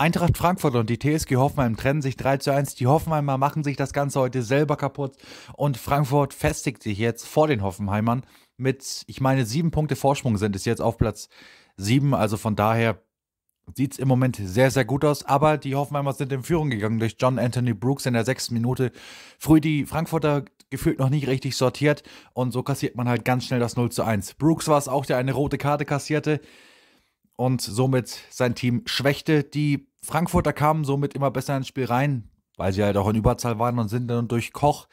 Eintracht Frankfurt und die TSG Hoffenheim trennen sich 3 zu 1. Die Hoffenheimer machen sich das Ganze heute selber kaputt und Frankfurt festigt sich jetzt vor den Hoffenheimern mit, ich meine, sieben Punkte Vorsprung sind es jetzt auf Platz 7. Also von daher sieht es im Moment sehr, sehr gut aus. Aber die Hoffenheimer sind in Führung gegangen durch John Anthony Brooks in der sechsten Minute. Früh die Frankfurter gefühlt noch nicht richtig sortiert und so kassiert man halt ganz schnell das 0 zu 1. Brooks war es auch, der eine rote Karte kassierte und somit sein Team schwächte. Die Frankfurter kamen somit immer besser ins Spiel rein, weil sie halt auch in Überzahl waren und sind dann durch Koch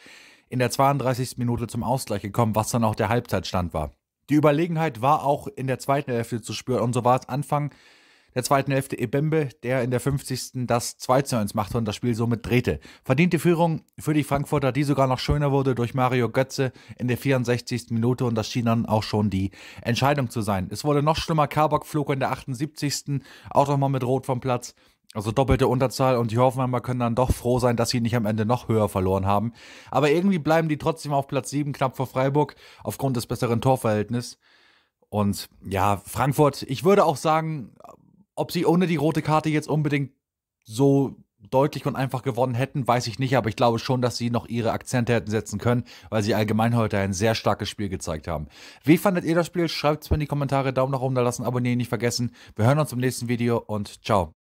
in der 32. Minute zum Ausgleich gekommen, was dann auch der Halbzeitstand war. Die Überlegenheit war auch in der zweiten Hälfte zu spüren und so war es Anfang der zweiten Hälfte Ebembe, der in der 50. das 2 zu 1 machte und das Spiel somit drehte. Verdiente Führung für die Frankfurter, die sogar noch schöner wurde durch Mario Götze in der 64. Minute und das schien dann auch schon die Entscheidung zu sein. Es wurde noch schlimmer, Kabak flog in der 78. auch nochmal mit Rot vom Platz. Also doppelte Unterzahl und die Hoffenheimer können dann doch froh sein, dass sie nicht am Ende noch höher verloren haben. Aber irgendwie bleiben die trotzdem auf Platz 7 knapp vor Freiburg aufgrund des besseren Torverhältnisses. Und ja, Frankfurt, ich würde auch sagen, ob sie ohne die rote Karte jetzt unbedingt so deutlich und einfach gewonnen hätten, weiß ich nicht, aber ich glaube schon, dass sie noch ihre Akzente hätten setzen können, weil sie allgemein heute ein sehr starkes Spiel gezeigt haben. Wie fandet ihr das Spiel? Schreibt es mir in die Kommentare, Daumen nach oben da lassen, abonnieren nicht vergessen. Wir hören uns im nächsten Video und ciao.